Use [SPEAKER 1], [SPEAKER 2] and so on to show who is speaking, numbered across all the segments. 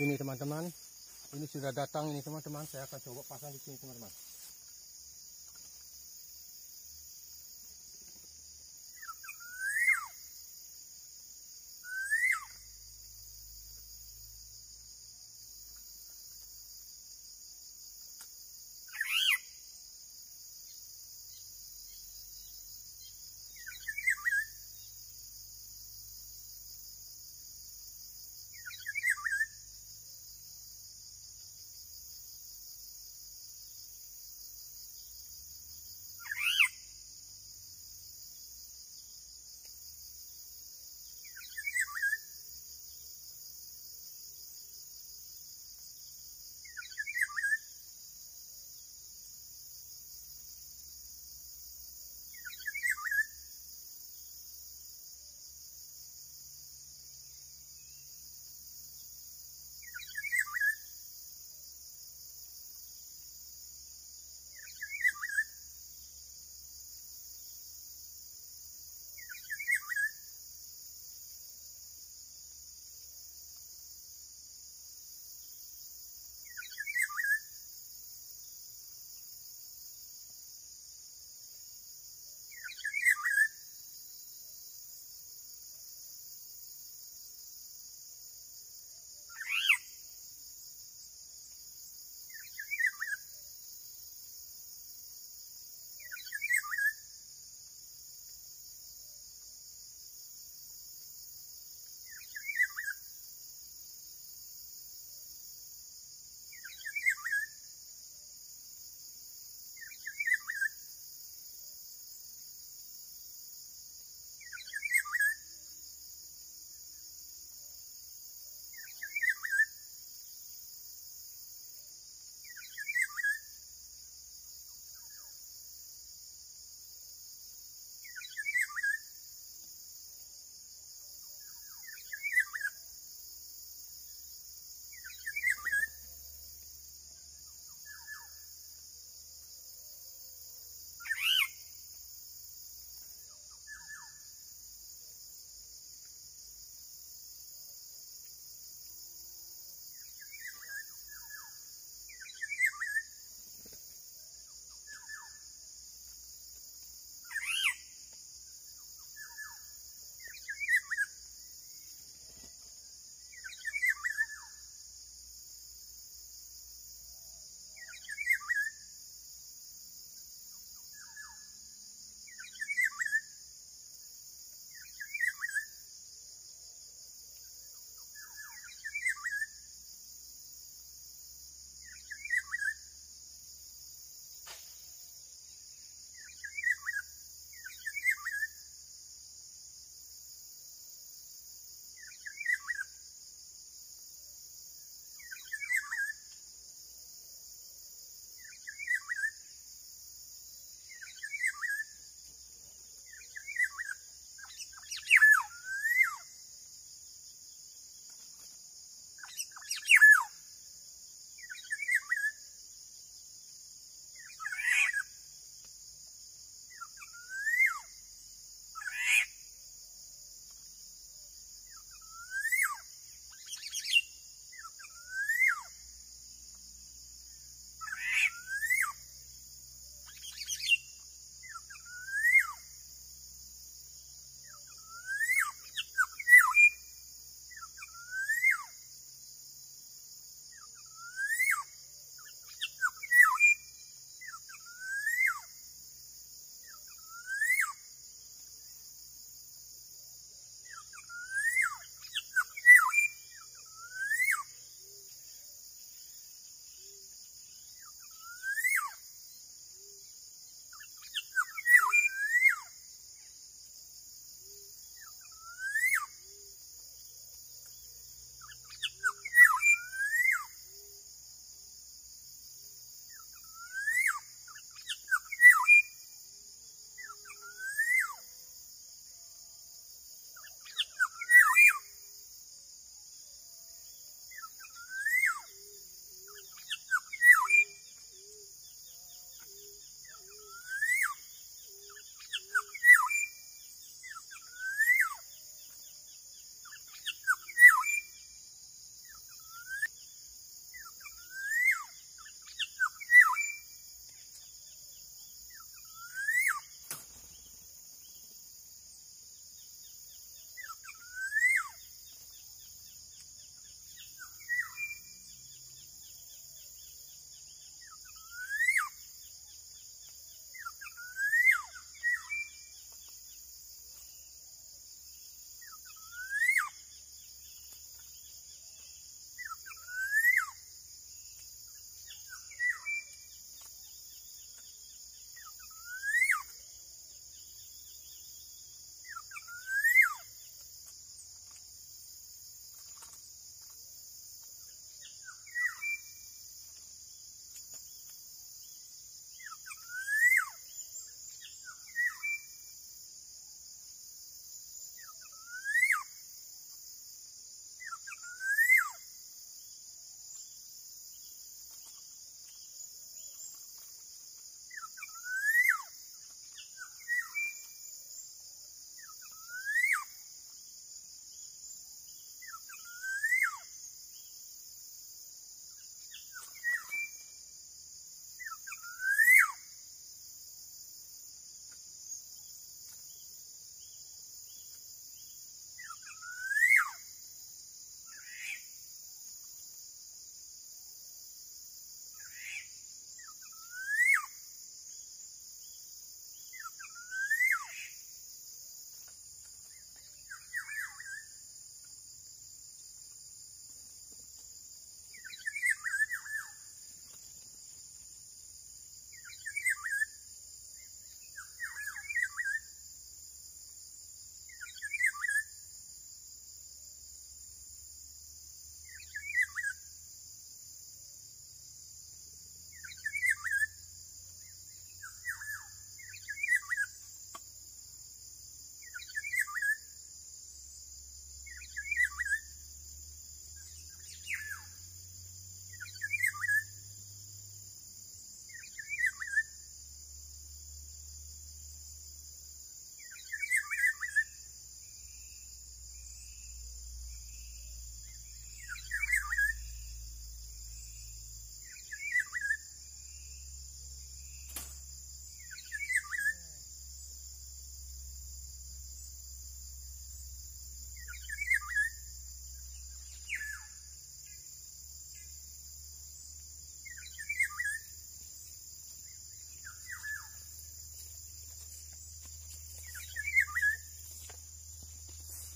[SPEAKER 1] ini teman-teman ini sudah datang ini teman-teman saya akan coba pasang di sini teman-teman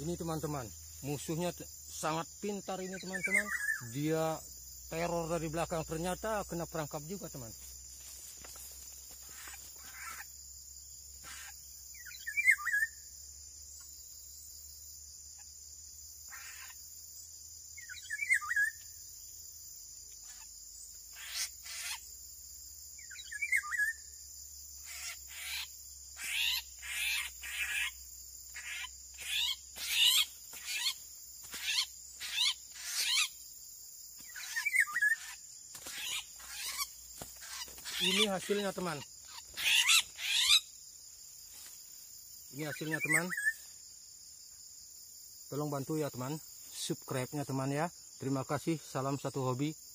[SPEAKER 1] ini teman-teman musuhnya sangat pintar ini teman-teman dia teror dari belakang ternyata kena perangkap juga teman ini hasilnya teman ini hasilnya teman tolong bantu ya teman subscribe nya teman ya terima kasih salam satu hobi